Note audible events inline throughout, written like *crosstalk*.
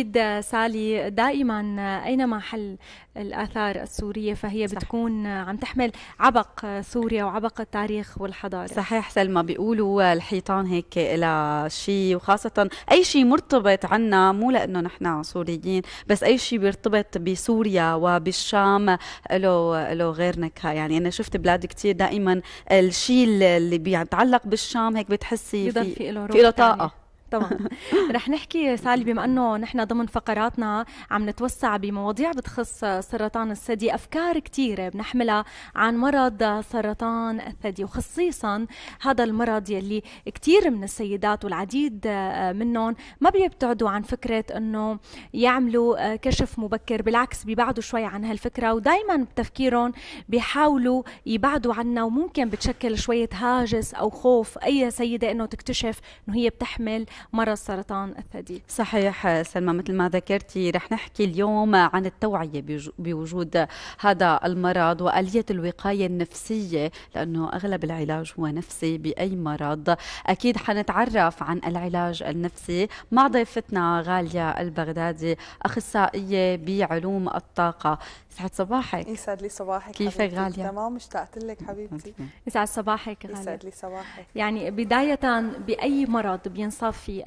أكيد سالي دائما أينما حل الآثار السورية فهي صح. بتكون عم تحمل عبق سوريا وعبق التاريخ والحضارة صحيح سلمى بيقولوا الحيطان هيك إلى شيء وخاصة أي شيء مرتبط عنا مو لأنه نحن سوريين بس أي شيء بيرتبط بسوريا وبالشام له له غير نكهة يعني أنا شفت بلاد كتير دائما الشيء اللي بيتعلق بالشام هيك بتحسي في, في له طاقة طبعا *laughs* رح نحكي سالي بما انه نحن ضمن فقراتنا عم نتوسع بمواضيع بتخص سرطان الثدي افكار كثيره بنحملها عن مرض سرطان الثدي وخصيصا هذا المرض يلي كثير من السيدات والعديد آه، منهم ما بيبتعدوا عن فكره انه يعملوا آه، كشف مبكر بالعكس بيبعدوا شوي عن هالفكره ودائما بتفكيرهم بيحاولوا يبعدوا عنها وممكن بتشكل شويه هاجس او خوف اي سيده انه تكتشف انه هي بتحمل مرض سرطان الثدي صحيح سلمى مثل ما ذكرتي رح نحكي اليوم عن التوعية بوجود هذا المرض وآلية الوقاية النفسية لأنه أغلب العلاج هو نفسي بأي مرض أكيد حنتعرف عن العلاج النفسي مع ضيفتنا غالية البغدادي أخصائية بعلوم الطاقة يسعد صباحك يسعد لي صباحك كيفك غالية تمام اشتقت لك حبيبتي يسعد صباحك غالية يسعد لي صباحك يعني بداية بأي مرض بينصف في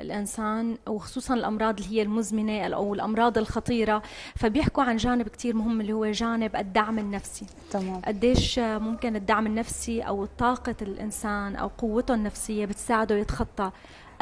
الإنسان وخصوصا الأمراض اللي هي المزمنة أو الأمراض الخطيرة فبيحكوا عن جانب كتير مهم اللي هو جانب الدعم النفسي تمام قديش ممكن الدعم النفسي أو طاقة الإنسان أو قوته النفسية بتساعده يتخطى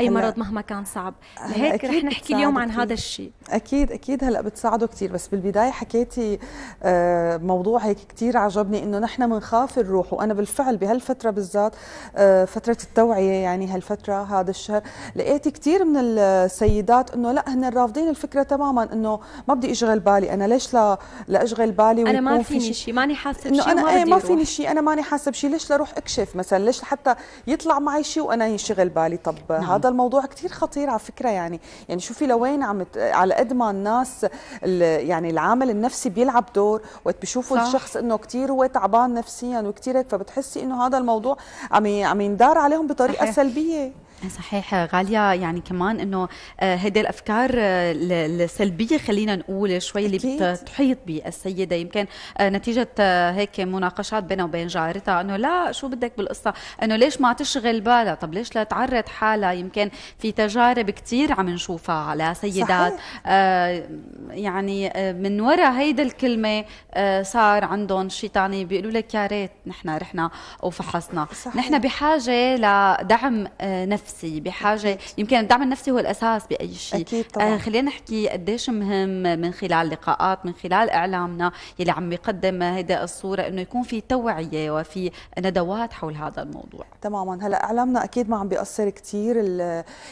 اي مرض مهما كان صعب هيك رح نحكي اليوم عن كتير. هذا الشيء اكيد اكيد هلا بتساعده كثير بس بالبدايه حكيتي آه، موضوع هيك كثير عجبني انه نحن بنخاف الروح وانا بالفعل بهالفتره بالذات آه، فتره التوعيه يعني هالفتره هذا الشهر لقيت كثير من السيدات انه لا هن رافضين الفكره تماما انه ما بدي اشغل بالي انا ليش لا لا اشغل بالي انا ما فيني شيء شي. ماني حاسه بشيء انه انا إيه، ما, ما فيني شيء انا ماني حاسه بشيء ليش لاروح اكشف مثلا ليش حتى يطلع معي شيء وانا ينشغل بالي طب نعم. هذا هذا الموضوع كثير خطير على فكره يعني يعني شوفي لوين عم على قد ما الناس يعني العامل النفسي بيلعب دور وقت بيشوفوا الشخص انه كثير هو تعبان نفسيا وكثير هيك فبتحسي انه هذا الموضوع عم عم يندار عليهم بطريقه صحيح. سلبيه صحيح غاليه يعني كمان انه آه، هيدي الافكار السلبيه آه، خلينا نقول شوي اللي بتحيط بالسيده يمكن آه، نتيجه هيك مناقشات بينها وبين جارتها انه لا شو بدك بالقصه انه ليش ما تشغل بالها طب ليش لا تعرض حالها يمكن في تجارب كثير عم نشوفها على سيدات صحيح. آه يعني من وراء هيدا الكلمه آه صار عندهم شيء ثاني بيقولوا لك يا ريت نحن رحنا وفحصنا صحيح. نحن بحاجه لدعم آه نفسي النفسي بحاجه يمكن الدعم النفسي هو الاساس باي شيء اكيد طبعا آه خلينا نحكي قديش مهم من خلال لقاءات من خلال اعلامنا يلي عم يقدم هيدا الصوره انه يكون في توعيه وفي ندوات حول هذا الموضوع تماما هلا اعلامنا اكيد ما عم بيأثر كثير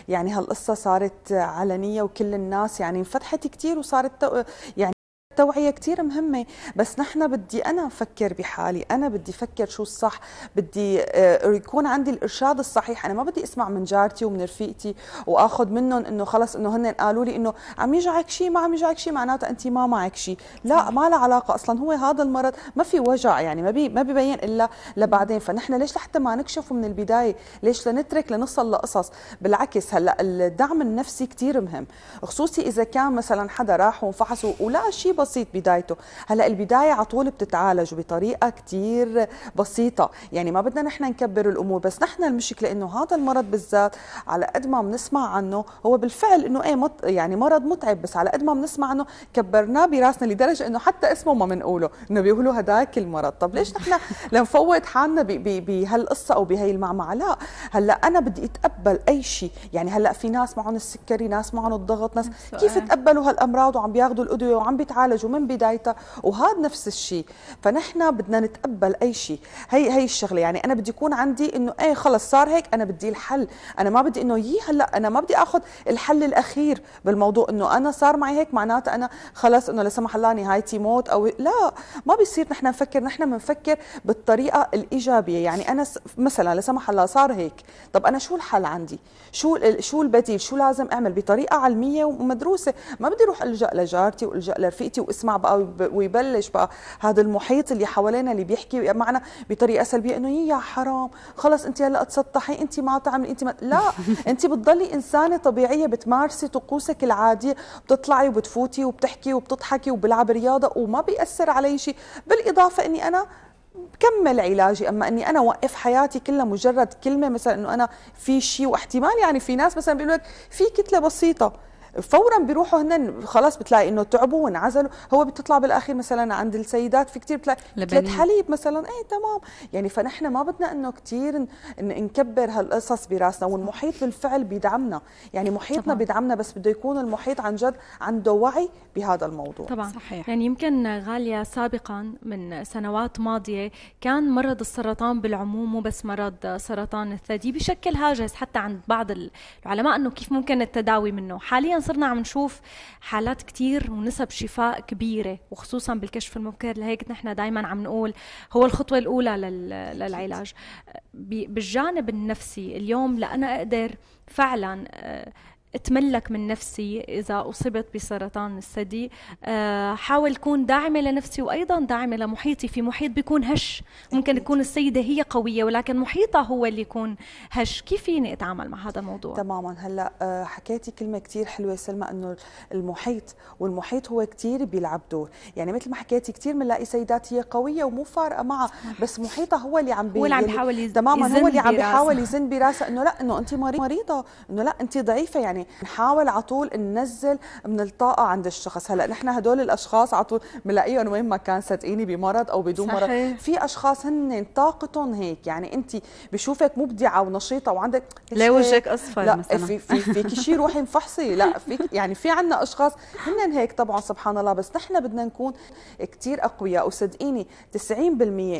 يعني هالقصه صارت علنيه وكل الناس يعني انفتحت كثير وصارت يعني التوعية كتير مهمة بس نحن بدي أنا أفكر بحالي أنا بدي أفكر شو الصح بدي آه، يكون عندي الإرشاد الصحيح أنا ما بدي أسمع من جارتي ومن رفيقتي وأخذ منهم إنه خلص إنه هن قالوا لي إنه عم يجعك شيء ما عم يجعك شيء معناتها أنت ما معك شيء لا ما له علاقة أصلا هو هذا المرض ما في وجع يعني ما بي ما بيبين إلا لبعدين فنحن ليش لحتى ما نكشفه من البداية ليش لنترك لنصل لقصص بالعكس هلا الدعم النفسي كتير مهم خصوصي إذا كان مثلا حدا راح وانفحص ولا شيء بسيط بدايته هلا البدايه على طول بتتعالج بطريقه كثير بسيطه يعني ما بدنا نحن نكبر الامور بس نحن المشكله انه هذا المرض بالذات على قد ما بنسمع عنه هو بالفعل انه ايه مط يعني مرض متعب بس على قد ما بنسمع عنه كبرناه براسنا لدرجه انه حتى اسمه ما بنقوله انه بيقولوا هداك المرض طب ليش نحن *laughs* لنفوت حالنا بهالقصه او بهي المعمعه لا هلا انا بدي اتقبل اي شيء يعني هلا في ناس معهم السكري ناس معهم الضغط ناس كيف تقبلوا هالامراض وعم بياخذوا الادويه وعم بيتعالجوا تعالجوا من بدايتها وهذا نفس الشيء فنحن بدنا نتقبل اي شيء هي هي الشغله يعني انا بدي يكون عندي انه اي خلص صار هيك انا بدي الحل انا ما بدي انه يي هلا انا ما بدي اخذ الحل الاخير بالموضوع انه انا صار معي هيك معناته انا خلص انه لا سمح الله نهايتي موت او لا ما بيصير نحن نفكر نحن بنفكر بالطريقه الايجابيه يعني انا مثلا لا سمح الله صار هيك طب انا شو الحل عندي شو شو البديل شو لازم اعمل بطريقه علميه ومدروسه ما بدي اروح الجا لجارتي والجا لرفيقتي واسمع بقى ويبلش بقى هذا المحيط اللي حوالينا اللي بيحكي معنا بطريقه سلبيه انه إيه يا حرام خلص انت هلا تسطحي انت ما تعملي انت ما لا *laughs* انت بتضلي انسانه طبيعيه بتمارسي طقوسك العاديه بتطلعي وبتفوتي وبتحكي وبتضحكي وبلعب رياضه وما بياثر علي شيء بالاضافه اني انا بكمل علاجي اما اني انا اوقف حياتي كلها مجرد كلمه مثلا انه انا في شيء واحتمال يعني في ناس مثلا بيقولوا لك في كتله بسيطه فورا بيروحوا هن خلاص بتلاقي انه تعبوا وانعزلوا هو بتطلع بالاخير مثلا عند السيدات في كثير بتلاقي كتلة حليب مثلا اي تمام يعني فنحن ما بدنا انه كثير نكبر هالقصص براسنا والمحيط بالفعل بيدعمنا يعني محيطنا طبعا. بيدعمنا بس بده يكون المحيط عن جد عنده وعي بهذا الموضوع طبعا صحيح. يعني يمكن غالية سابقا من سنوات ماضية كان مرض السرطان بالعموم مو بس مرض سرطان الثدي بشكل هاجس حتى عند بعض العلماء انه كيف ممكن التداوي منه حاليا صرنا عم نشوف حالات كتير ونسب شفاء كبيره وخصوصا بالكشف المبكر لهيك نحن دائما عم نقول هو الخطوه الاولى للعلاج بالجانب النفسي اليوم لانا اقدر فعلا آه، اتملك من نفسي اذا اصبت بسرطان الثدي آه، حاول كون داعمه لنفسي وايضا داعمه لمحيطي في محيط بيكون هش ممكن تكون السيده هي قويه ولكن محيطها هو اللي يكون هش كيف فيني اتعامل مع هذا الموضوع تماما هلا آه، حكيتي كلمه كثير حلوه سلمى انه المحيط والمحيط هو كثير بيلعب دور يعني مثل ما حكيتي كثير بنلاقي سيدات هي قويه ومو فارقه معها بس محيطها هو اللي عم هو اللي عم بيحاول يعني تماما هو اللي عم بيحاول يزن براسه انه لا انه انت مريضه انه لا انت ضعيفه يعني يعني نحاول على طول ننزل من الطاقه عند الشخص هلا نحن هدول الاشخاص على طول بنلاقيهم وين ما كان صدقيني بمرض او بدون صحيح. مرض في اشخاص هن طاقتهم هيك يعني انت بشوفك مبدعه ونشيطه وعندك لا وجهك اصفر لا مثلا في في فيك شيء روحي مفحصي لا في يعني في عندنا اشخاص هن هيك طبعا سبحان الله بس نحن بدنا نكون كثير اقوياء وصدقيني 90%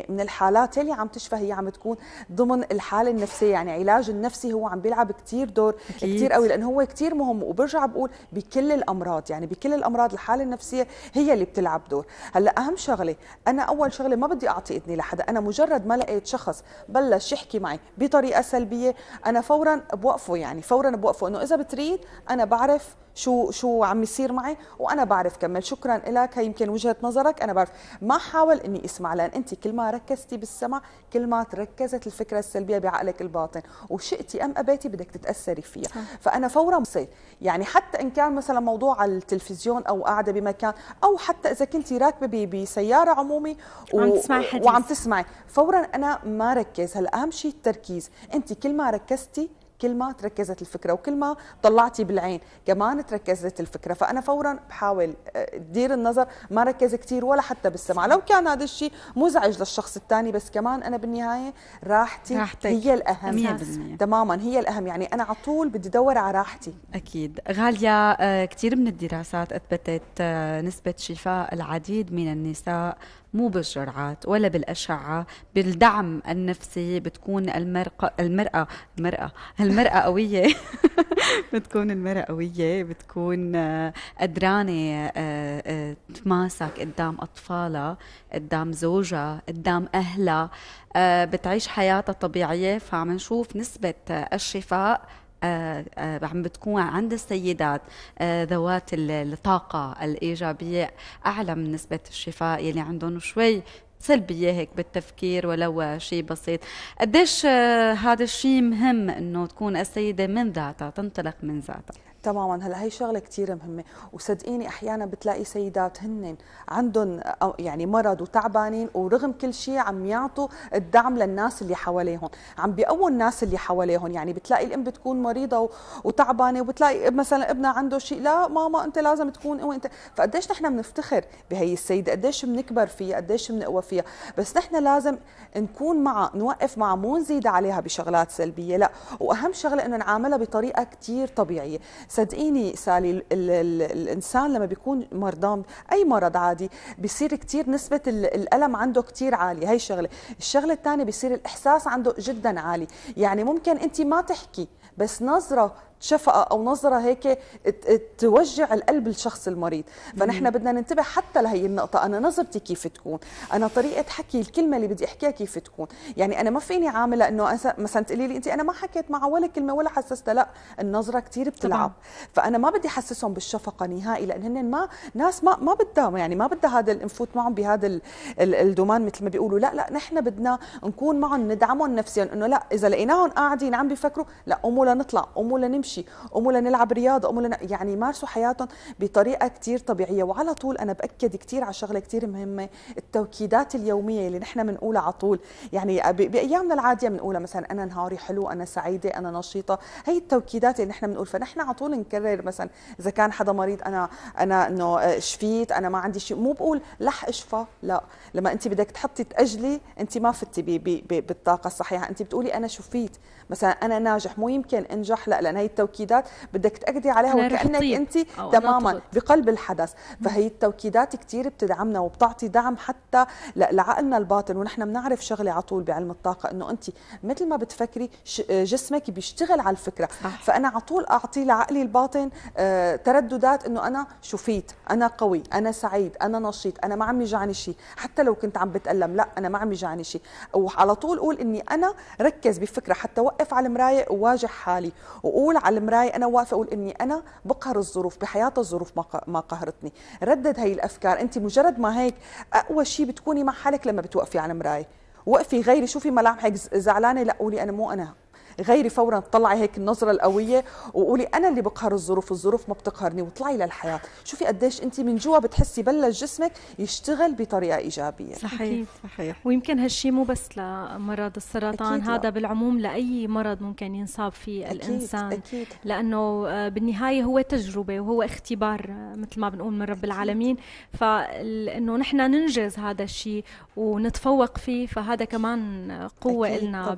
من الحالات اللي عم تشفى هي عم تكون ضمن الحاله النفسيه يعني علاج النفسي هو عم بيلعب كثير دور كثير قوي لانه هو كتير مهم وبرجع بقول بكل الامراض يعني بكل الامراض الحاله النفسيه هي اللي بتلعب دور هلا اهم شغله انا اول شغله ما بدي اعطي اذني لحدا انا مجرد ما لقيت شخص بلش يحكي معي بطريقه سلبيه انا فورا بوقفه يعني فورا بوقفه انه اذا بتريد انا بعرف شو شو عم يصير معي وانا بعرف كمل شكرا لك هي يمكن وجهه نظرك انا بعرف ما حاول اني اسمع لان انت كل ما ركزتي بالسمع كل ما تركزت الفكره السلبيه بعقلك الباطن وشئتي ام ابيتي بدك تتاثري فيها فانا فورا بصير يعني حتى ان كان مثلا موضوع على التلفزيون او قاعده بمكان او حتى اذا كنت راكبه بسياره عمومي و... وعم تسمعي حديث وعم تسمعي فورا انا ما ركز هلا اهم شيء التركيز انت كل ما ركزتي كل ما تركزت الفكره وكل ما طلعتي بالعين كمان تركزت الفكره فانا فورا بحاول آه، دير النظر ما ركز كثير ولا حتى بالسمع لو كان هذا الشيء مزعج للشخص الثاني بس كمان انا بالنهايه راحتي راحتك. هي الاهم تماما هي الاهم يعني انا على طول بدي ادور على راحتي اكيد غاليه آه، كثير من الدراسات اثبتت آه، نسبه شفاء العديد من النساء مو بالجرعات ولا بالأشعة بالدعم النفسي بتكون المرق... المرأة المرأة المرأة قوية *laughs* بتكون المرأة قوية بتكون آه، قدرانة آه، آه، تماسك قدام أطفالها قدام زوجها قدام أهلها بتعيش حياتها طبيعية فعم نشوف نسبة الشفاء عم آه، آه، بتكون عند السيدات آه، ذوات الطاقة الإيجابية أعلى من نسبة الشفاء يلي عندهم شوي سلبية هيك بالتفكير ولو شيء بسيط قديش هذا الشيء مهم انه تكون السيدة من ذاتها تنطلق من ذاتها تماما هلا هي شغله كثير مهمه وصدقيني احيانا بتلاقي سيدات هن عندهم يعني مرض وتعبانين ورغم كل شيء عم يعطوا الدعم للناس اللي حواليهم عم بيقووا الناس اللي حواليهم يعني بتلاقي الام بتكون مريضه وتعبانه وبتلاقي مثلا ابنها عنده شيء لا ماما انت لازم تكون انت فقديش نحن بنفتخر بهي السيده قديش بنكبر فيها قديش بنقوى فيها بس نحن لازم نكون مع نوقف مع مو نزيد عليها بشغلات سلبيه لا واهم شغله انه نعاملها بطريقه كثير طبيعيه صدقيني سالي الـ الـ الـ الانسان لما بيكون مرضان اي مرض عادي بيصير كثير نسبه الالم عنده كثير عاليه هي شغله الشغله الثانيه بيصير الاحساس عنده جدا عالي يعني ممكن انت ما تحكي بس نظره شفقه او نظره هيك توجع القلب الشخص المريض فنحن بدنا ننتبه حتى لهي النقطه انا نظرتي كيف تكون انا طريقه حكي الكلمه اللي بدي احكيها كيف تكون يعني انا ما فيني عامله انه مثلا تقولي لي انت انا ما حكيت معه ولا كلمه ولا حسستها لا النظره كثير بتلعب طبعا. فانا ما بدي احسسهم بالشفقه نهائي لان هن ما ناس ما ما بدها يعني ما بدها هذا الانفوت معهم بهذا الدومان مثل ما بيقولوا لا لا نحن بدنا نكون معهم ندعمهم نفسيا انه لا اذا لقيناهم قاعدين عم بيفكروا لا قوموا لنطلع قوموا لنمشي نمشي قوموا لنلعب رياضه قوموا لن... يعني يمارسوا حياتهم بطريقه كثير طبيعيه وعلى طول انا باكد كثير على شغله كثير مهمه التوكيدات اليوميه اللي نحن بنقولها على طول يعني بايامنا العاديه بنقولها مثلا انا نهاري حلو انا سعيده انا نشيطه هي التوكيدات اللي نحن بنقول فنحن على طول نكرر مثلا اذا كان حدا مريض انا انا انه آه، شفيت انا ما عندي شيء مو بقول لح اشفى لا لما انت بدك تحطي تاجلي انت ما فتي بي بي بي بالطاقه الصحيحه انت بتقولي انا شفيت مثلا انا ناجح مو يمكن انجح لا لان هي التوكيدات بدك تاكدي عليها وكانك انت تماما بقلب الحدث فهي التوكيدات كثير بتدعمنا وبتعطي دعم حتى لعقلنا الباطن ونحن بنعرف شغله على طول بعلم الطاقه انه انت مثل ما بتفكري جسمك بيشتغل على الفكره صح. فانا على طول اعطي لعقلي الباطن آه، ترددات انه انا شفيت انا قوي انا سعيد انا نشيط انا ما عم يجعني شيء حتى لو كنت عم بتالم لا انا ما عم يجعني شيء وعلى طول قول اني انا ركز بفكره حتى اوقف على المرايه وواجه حالي وقول على المراية أنا واقفة أقول إني أنا بقهر الظروف بحياة الظروف ما قهرتني ردد هاي الأفكار أنت مجرد ما هيك أقوى شيء بتكوني مع حالك لما بتوقفي على المراية وقفي غيري شوفي ملامحك زعلانة لا قولي أنا مو أنا غيري فورا طلعي هيك النظره القويه وقولي انا اللي بقهر الظروف الظروف ما بتقهرني وطلعي للحياه شوفي قديش انت من جوا بتحسي بلش جسمك يشتغل بطريقه ايجابيه صحيح أكيد. صحيح ويمكن هالشيء مو بس لمرض السرطان هذا لا. بالعموم لاي مرض ممكن ينصاب فيه أكيد. الانسان أكيد. لانه بالنهايه هو تجربه وهو اختبار مثل ما بنقول من رب أكيد. العالمين فانه نحن ننجز هذا الشيء ونتفوق فيه فهذا كمان قوه لنا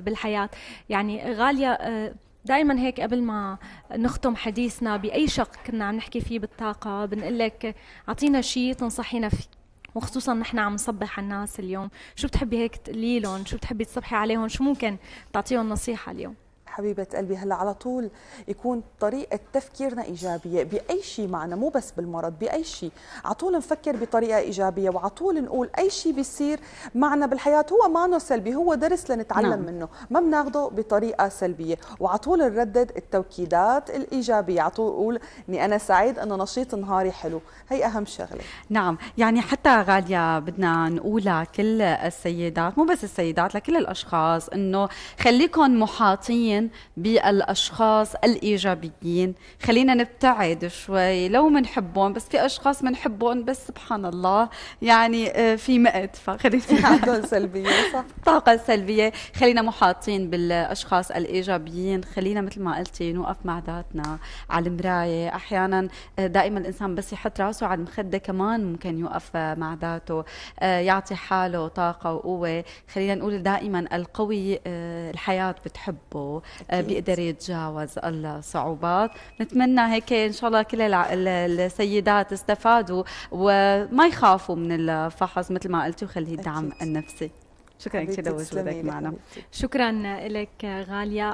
بالحياه يعني غاليه آه، دائما هيك قبل ما نختم حديثنا باي شق كنا عم نحكي فيه بالطاقه بنقول لك اعطينا شيء تنصحينا فيه وخصوصا نحن عم نصبح على الناس اليوم شو بتحبي هيك تقولي لهم شو بتحبي تصبحي عليهم شو ممكن تعطيهم نصيحه اليوم حبيبة قلبي هلا على طول يكون طريقة تفكيرنا إيجابية بأي شيء معنا مو بس بالمرض بأي شيء على طول نفكر بطريقة إيجابية وعلى طول نقول أي شيء بيصير معنا بالحياة هو ما سلبي هو درس لنتعلم نعم. منه ما بناخده بطريقة سلبية وعلى طول نردد التوكيدات الإيجابية على طول نقول إني أنا سعيد أنه نشيط نهاري حلو هي أهم شغلة نعم يعني حتى غالية بدنا نقولها كل السيدات مو بس السيدات لكل الأشخاص أنه خليكم محاطين الآخرين بالاشخاص الايجابيين خلينا نبتعد شوي لو منحبهم بس في اشخاص منحبهم بس سبحان الله يعني آه، في مقت فخلينا طاقة *laughs* سلبيه صح طاقه سلبيه خلينا محاطين بالاشخاص الايجابيين خلينا مثل ما قلتي نوقف مع ذاتنا على المرايه احيانا آه، دائما الانسان بس يحط راسه على المخده كمان ممكن يوقف آه، مع ذاته يعطي حاله طاقه وقوه خلينا نقول دائما القوي الحياه بتحبه آه، بيقدر يتجاوز الصعوبات نتمنى هيك ان شاء الله كل السيدات استفادوا وما يخافوا من الفحص مثل ما قلتي وخليه الدعم النفسي شكرا كثير لوجودك معنا شكرا لك غاليه